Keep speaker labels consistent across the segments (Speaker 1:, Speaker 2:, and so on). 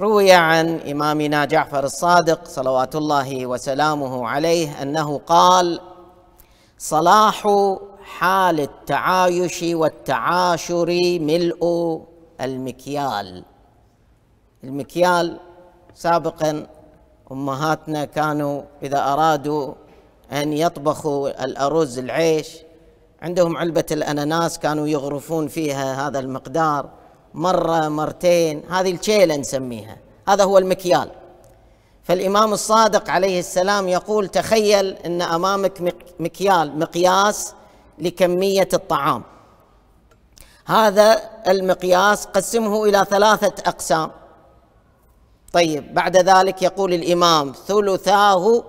Speaker 1: روي عن إمامنا جعفر الصادق صلوات الله وسلامه عليه أنه قال صلاح حال التعايش والتعاشر ملء المكيال المكيال سابقا امهاتنا كانوا اذا ارادوا ان يطبخوا الارز العيش عندهم علبه الاناناس كانوا يغرفون فيها هذا المقدار مرة مرتين هذه الشيلة نسميها هذا هو المكيال فالإمام الصادق عليه السلام يقول تخيل أن أمامك مكيال مقياس لكمية الطعام هذا المقياس قسمه إلى ثلاثة أقسام طيب بعد ذلك يقول الإمام ثلثاه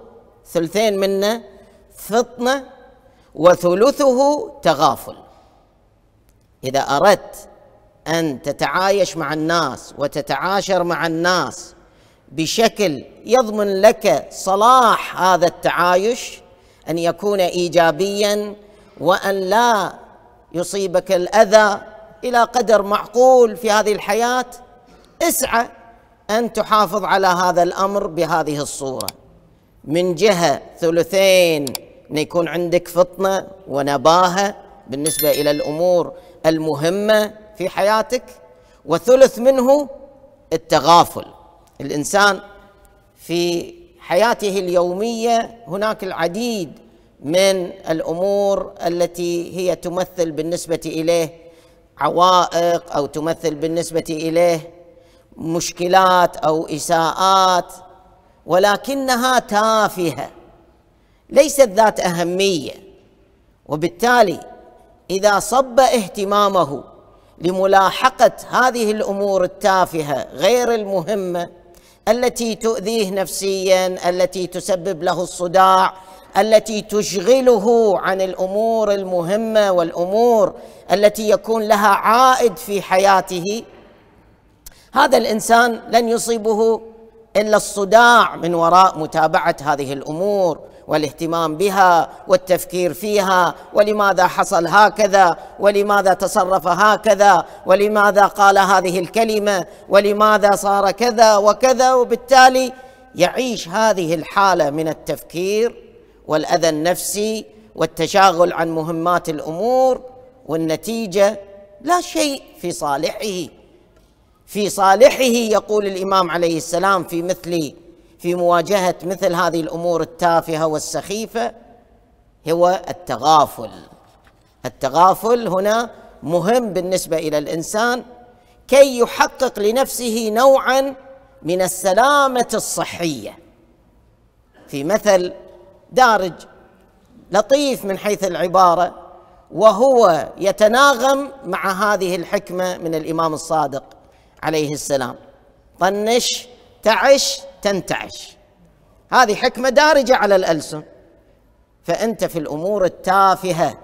Speaker 1: ثلثين منه فطنة وثلثه تغافل إذا أردت ان تتعايش مع الناس وتتعاشر مع الناس بشكل يضمن لك صلاح هذا التعايش ان يكون ايجابيا وان لا يصيبك الاذى الى قدر معقول في هذه الحياه اسعى ان تحافظ على هذا الامر بهذه الصوره من جهه ثلثين ان يكون عندك فطنه ونباهه بالنسبه الى الامور المهمه في حياتك وثلث منه التغافل الانسان في حياته اليوميه هناك العديد من الامور التي هي تمثل بالنسبه اليه عوائق او تمثل بالنسبه اليه مشكلات او اساءات ولكنها تافهه ليست ذات اهميه وبالتالي اذا صب اهتمامه لملاحقه هذه الامور التافهه غير المهمه التي تؤذيه نفسيا التي تسبب له الصداع التي تشغله عن الامور المهمه والامور التي يكون لها عائد في حياته هذا الانسان لن يصيبه الا الصداع من وراء متابعه هذه الامور والاهتمام بها والتفكير فيها ولماذا حصل هكذا ولماذا تصرف هكذا ولماذا قال هذه الكلمه ولماذا صار كذا وكذا وبالتالي يعيش هذه الحاله من التفكير والاذى النفسي والتشاغل عن مهمات الامور والنتيجه لا شيء في صالحه في صالحه يقول الامام عليه السلام في مثل في مواجهه مثل هذه الامور التافهه والسخيفه هو التغافل التغافل هنا مهم بالنسبه الى الانسان كي يحقق لنفسه نوعا من السلامه الصحيه في مثل دارج لطيف من حيث العباره وهو يتناغم مع هذه الحكمه من الامام الصادق عليه السلام طنش تعش تنتعش هذه حكمة دارجة على الألسن فأنت في الأمور التافهة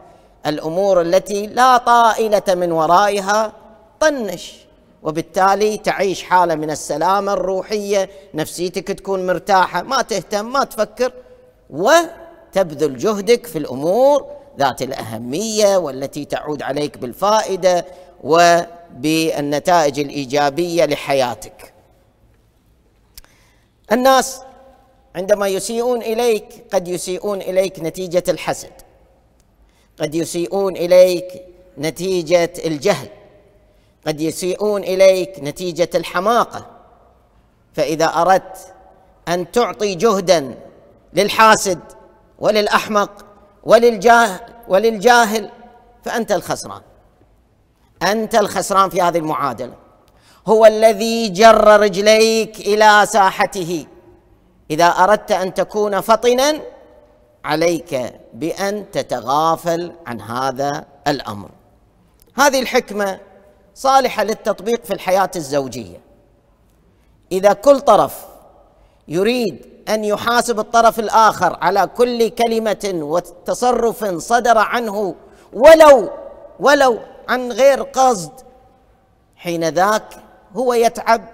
Speaker 1: الأمور التي لا طائلة من ورائها طنش وبالتالي تعيش حالة من السلامة الروحية نفسيتك تكون مرتاحة ما تهتم ما تفكر وتبذل جهدك في الأمور ذات الأهمية والتي تعود عليك بالفائدة وبالنتائج الايجابيه لحياتك. الناس عندما يسيئون اليك قد يسيئون اليك نتيجه الحسد. قد يسيئون اليك نتيجه الجهل. قد يسيئون اليك نتيجه الحماقه. فاذا اردت ان تعطي جهدا للحاسد وللاحمق وللجاهل وللجاهل فانت الخسران. انت الخسران في هذه المعادله هو الذي جر رجليك الى ساحته اذا اردت ان تكون فطنا عليك بان تتغافل عن هذا الامر هذه الحكمه صالحه للتطبيق في الحياه الزوجيه اذا كل طرف يريد ان يحاسب الطرف الاخر على كل كلمه وتصرف صدر عنه ولو ولو عن غير قصد حين ذاك هو يتعب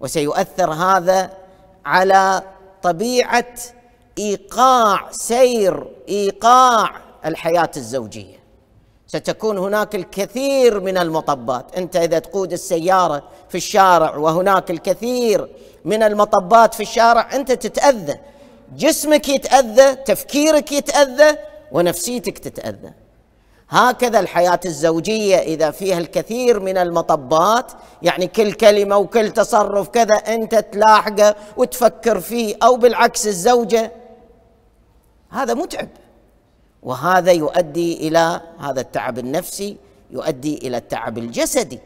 Speaker 1: وسيؤثر هذا على طبيعه ايقاع سير ايقاع الحياه الزوجيه ستكون هناك الكثير من المطبات انت اذا تقود السياره في الشارع وهناك الكثير من المطبات في الشارع انت تتاذى جسمك يتاذى تفكيرك يتاذى ونفسيتك تتاذى هكذا الحياه الزوجيه اذا فيها الكثير من المطبات يعني كل كلمه وكل تصرف كذا انت تلاحقه وتفكر فيه او بالعكس الزوجه هذا متعب وهذا يؤدي الى هذا التعب النفسي يؤدي الى التعب الجسدي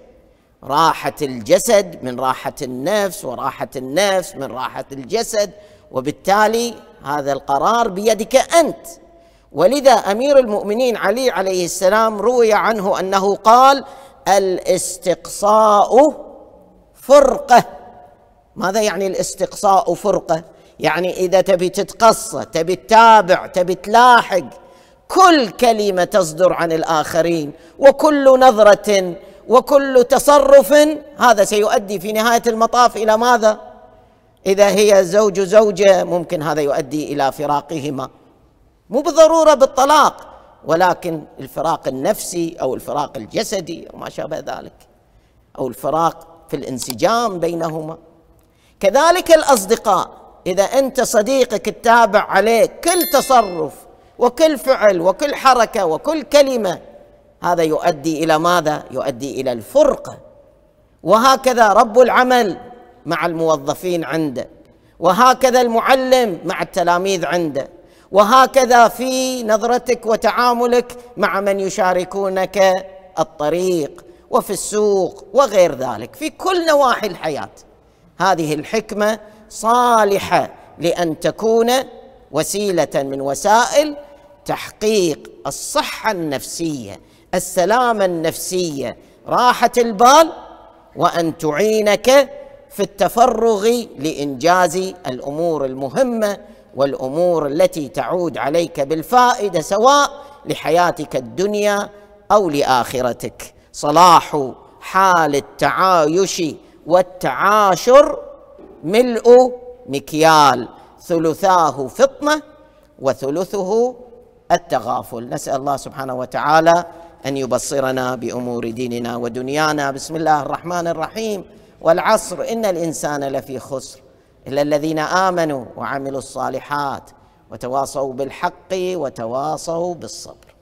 Speaker 1: راحه الجسد من راحه النفس وراحه النفس من راحه الجسد وبالتالي هذا القرار بيدك انت ولذا امير المؤمنين علي عليه السلام روي عنه انه قال الاستقصاء فرقه ماذا يعني الاستقصاء فرقه يعني اذا تبي تتقصى تبي تتابع تبي تلاحق كل كلمه تصدر عن الاخرين وكل نظره وكل تصرف هذا سيؤدي في نهايه المطاف الى ماذا اذا هي زوج زوجه ممكن هذا يؤدي الى فراقهما مو بالضروره بالطلاق ولكن الفراق النفسي او الفراق الجسدي او ما شابه ذلك او الفراق في الانسجام بينهما كذلك الاصدقاء اذا انت صديقك التابع عليك كل تصرف وكل فعل وكل حركه وكل كلمه هذا يؤدي الى ماذا؟ يؤدي الى الفرقه وهكذا رب العمل مع الموظفين عنده وهكذا المعلم مع التلاميذ عنده وهكذا في نظرتك وتعاملك مع من يشاركونك الطريق وفي السوق وغير ذلك في كل نواحي الحياه هذه الحكمه صالحه لان تكون وسيله من وسائل تحقيق الصحه النفسيه السلامه النفسيه راحه البال وان تعينك في التفرغ لانجاز الامور المهمه والامور التي تعود عليك بالفائده سواء لحياتك الدنيا او لاخرتك صلاح حال التعايش والتعاشر ملء مكيال ثلثاه فطنه وثلثه التغافل نسال الله سبحانه وتعالى ان يبصرنا بامور ديننا ودنيانا بسم الله الرحمن الرحيم والعصر ان الانسان لفي خسر الا الذين امنوا وعملوا الصالحات وتواصوا بالحق وتواصوا بالصبر